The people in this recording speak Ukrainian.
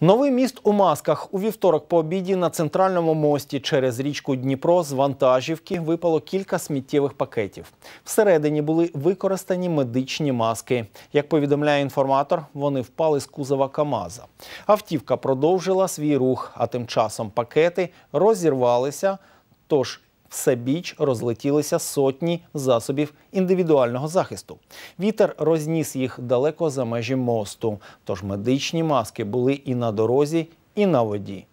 Новий міст у масках у вівторок по обіді на центральному мості через річку Дніпро з вантажівки випало кілька сміттєвих пакетів. Всередині були використані медичні маски. Як повідомляє інформатор, вони впали з кузова Камаза. Автівка продовжила свій рух, а тим часом пакети розірвалися. Тож Сабіч розлетілися сотні засобів індивідуального захисту. Вітер розніс їх далеко за межі мосту. Тож медичні маски були і на дорозі, і на воді.